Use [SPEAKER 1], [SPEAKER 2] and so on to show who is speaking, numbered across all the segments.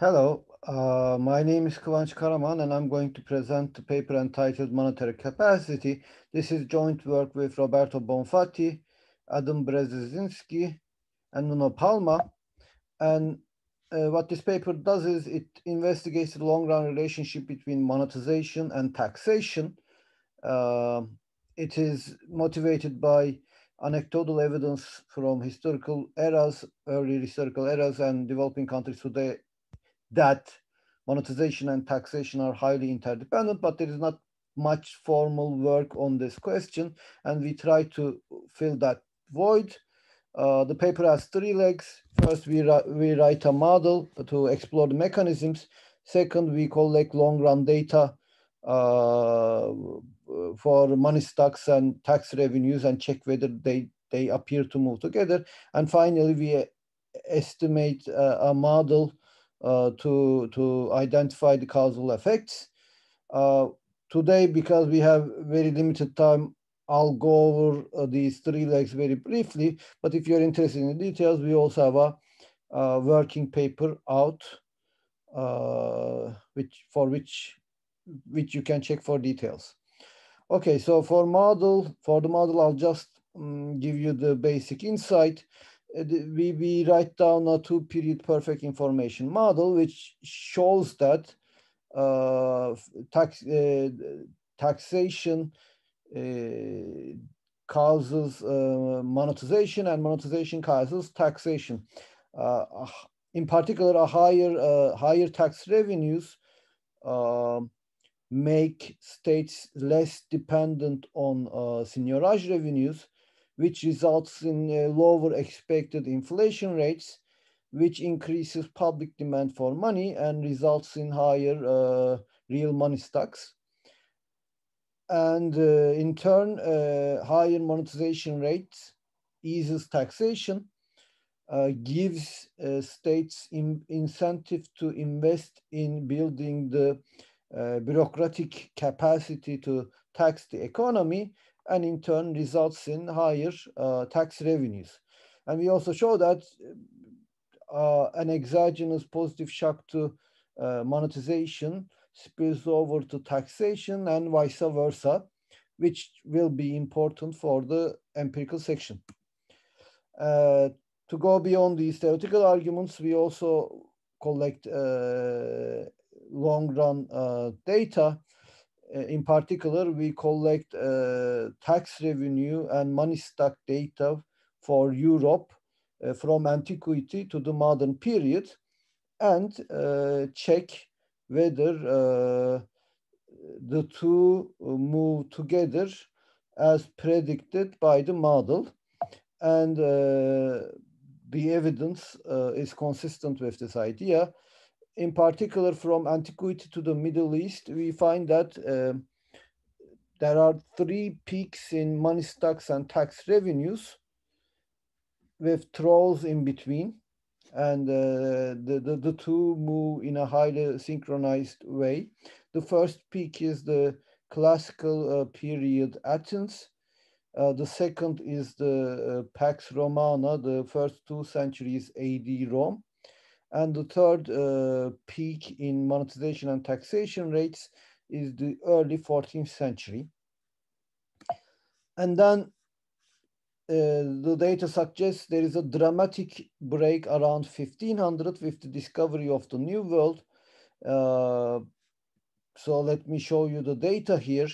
[SPEAKER 1] Hello, uh, my name is Kıvanç Karaman and I'm going to present the paper entitled Monetary Capacity. This is joint work with Roberto Bonfatti, Adam Brzezinski, and Nuno Palma. And uh, what this paper does is it investigates the long-run relationship between monetization and taxation. Uh, it is motivated by anecdotal evidence from historical eras, early historical eras, and developing countries today that monetization and taxation are highly interdependent, but there is not much formal work on this question, and we try to fill that void. Uh, the paper has three legs. First, we, we write a model to explore the mechanisms. Second, we collect long-run data uh, for money stocks and tax revenues and check whether they, they appear to move together. And finally, we uh, estimate uh, a model uh, to, to identify the causal effects. Uh, today, because we have very limited time, I'll go over uh, these three legs very briefly, but if you're interested in the details, we also have a working paper out, uh, which for which which you can check for details. Okay, so for model for the model, I'll just um, give you the basic insight. Uh, we, we write down a two period perfect information model, which shows that uh, tax, uh, taxation uh, causes uh, monetization and monetization causes taxation. Uh, in particular, a higher, higher tax revenues um, make states less dependent on uh, seigniorage revenues which results in uh, lower expected inflation rates, which increases public demand for money and results in higher uh, real money stocks and uh, in turn, uh, higher monetization rates eases taxation, uh, gives uh, states in incentive to invest in building the bureaucratic capacity to tax the economy, and in turn results in higher uh, tax revenues. And we also show that uh, an exogenous positive shock to uh, monetization spills over to taxation and vice versa, which will be important for the empirical section. Uh, to go beyond these theoretical arguments, we also collect uh, long-run uh, data uh, in particular, we collect uh, tax revenue and money stock data for Europe uh, from antiquity to the modern period and check whether the two move together as predicted by the model and uh, the evidence uh, is consistent with this idea in particular from antiquity to the Middle East, we find that uh, there are three peaks in money stocks and tax revenues with trolls in between. And uh, the, the, the two move in a highly synchronized way. The first peak is the classical uh, period Athens. Uh, the second is the uh, Pax Romana, the first two centuries AD Rome. And the third uh, peak in monetization and taxation rates is the early 14th century. And then uh, the data suggests there is a dramatic break around 1500 with the discovery of the New World. Uh, so let me show you the data here.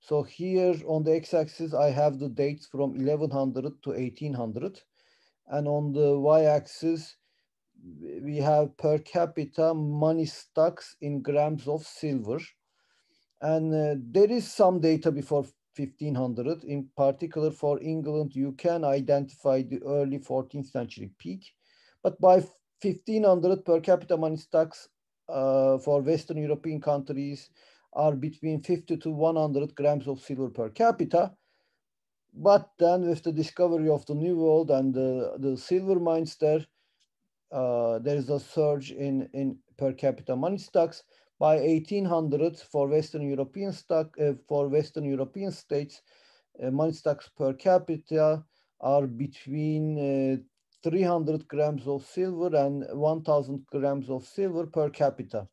[SPEAKER 1] So here on the x-axis, I have the dates from 1100 to 1800. And on the y-axis, we have per capita money stocks in grams of silver. And uh, there is some data before 1500, in particular for England, you can identify the early 14th century peak. But by 1500 per capita money stocks uh, for Western European countries are between 50 to 100 grams of silver per capita. But then with the discovery of the New World and the, the silver mines there, uh, there is a surge in, in per capita money stocks. By 1800 for Western European stock uh, for Western European states, uh, money stocks per capita are between uh, 300 grams of silver and 1,000 grams of silver per capita.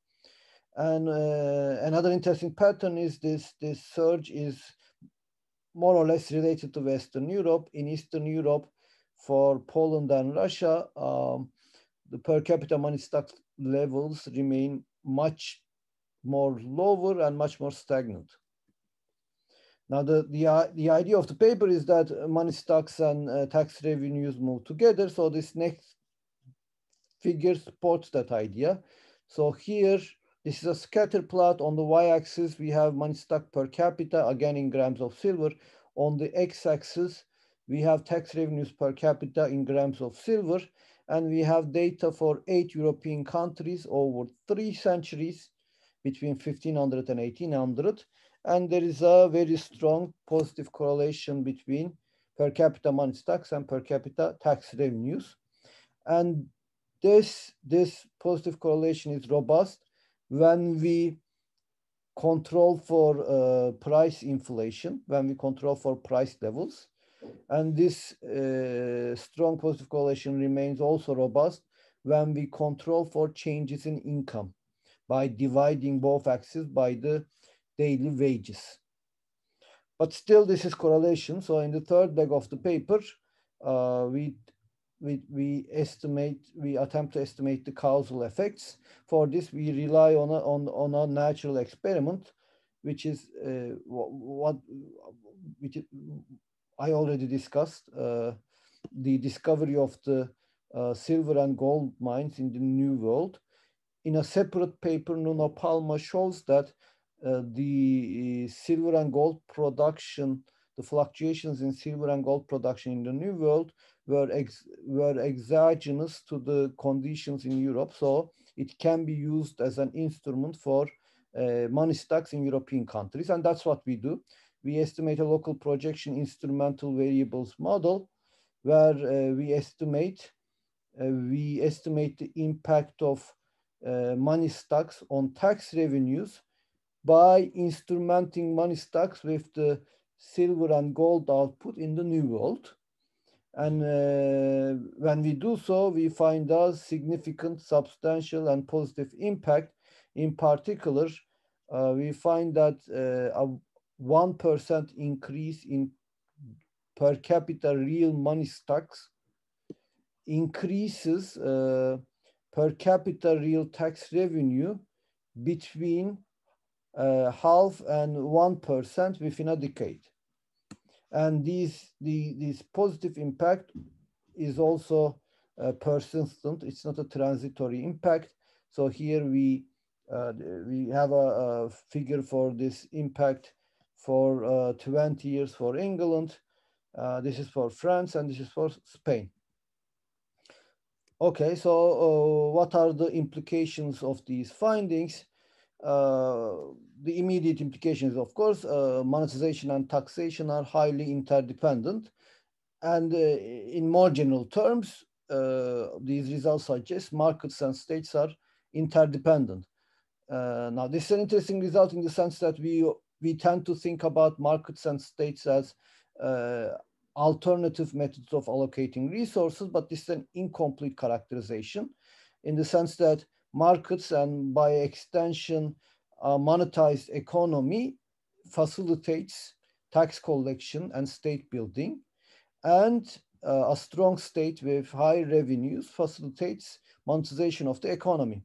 [SPEAKER 1] And uh, another interesting pattern is this this surge is more or less related to Western Europe. In Eastern Europe, for Poland and Russia, um, the per capita money stock levels remain much more lower and much more stagnant. Now, the, the, uh, the idea of the paper is that money stocks and uh, tax revenues move together. So this next figure supports that idea. So here, this is a scatter plot. On the y-axis, we have money stock per capita, again in grams of silver. On the x-axis, we have tax revenues per capita in grams of silver. And we have data for eight European countries over three centuries between 1500 and 1800. And there is a very strong positive correlation between per capita money tax and per capita tax revenues. And this, this positive correlation is robust when we control for uh, price inflation, when we control for price levels. And this uh, strong positive correlation remains also robust when we control for changes in income by dividing both axes by the daily wages. But still, this is correlation. So in the third leg of the paper, uh, we, we, we estimate, we attempt to estimate the causal effects. For this, we rely on a, on, on a natural experiment, which is uh, what, what which is, I already discussed uh, the discovery of the uh, silver and gold mines in the New World. In a separate paper, Nuno Palma shows that uh, the silver and gold production, the fluctuations in silver and gold production in the New World were, ex were exogenous to the conditions in Europe. So it can be used as an instrument for uh, money stocks in European countries. And that's what we do we estimate a local projection instrumental variables model where uh, we estimate uh, we estimate the impact of uh, money stocks on tax revenues by instrumenting money stocks with the silver and gold output in the new world. And uh, when we do so, we find a significant, substantial, and positive impact. In particular, uh, we find that uh, 1% increase in per capita real money stocks increases uh, per capita real tax revenue between uh, half and 1% within a decade. And these, the, this positive impact is also uh, persistent. It's not a transitory impact. So here we, uh, we have a, a figure for this impact for uh, 20 years for England. Uh, this is for France and this is for Spain. Okay, so uh, what are the implications of these findings? Uh, the immediate implications, of course, uh, monetization and taxation are highly interdependent. And uh, in more general terms, these results suggest markets and states are interdependent. now, this is an interesting result in the sense that we we tend to think about markets and states as uh, alternative methods of allocating resources, but this is an incomplete characterization in the sense that markets and by extension, a monetized economy facilitates tax collection and state building. And uh, a strong state with high revenues facilitates monetization of the economy.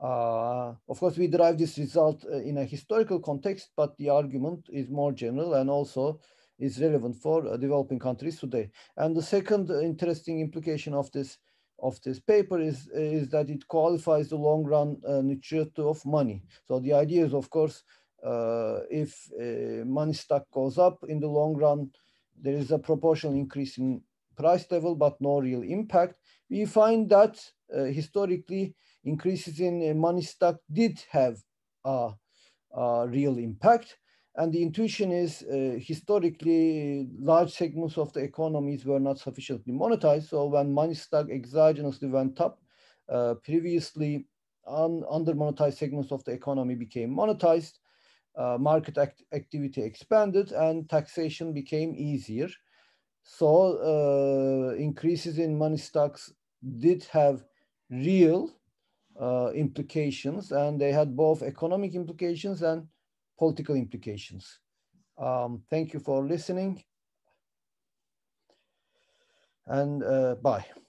[SPEAKER 1] Uh, of course, we derive this result uh, in a historical context, but the argument is more general and also is relevant for uh, developing countries today. And the second interesting implication of this of this paper is, is that it qualifies the long run uh, of money. So the idea is, of course, uh, if uh, money stock goes up in the long run, there is a proportional increase in price level, but no real impact. We find that uh, historically, increases in uh, money stock did have a, a real impact. And the intuition is uh, historically large segments of the economies were not sufficiently monetized. So when money stock exogenously went up, uh, previously un under monetized segments of the economy became monetized, uh, market act activity expanded, and taxation became easier. So uh, increases in money stocks did have real uh, implications, and they had both economic implications and political implications. Um, thank you for listening, and uh, bye.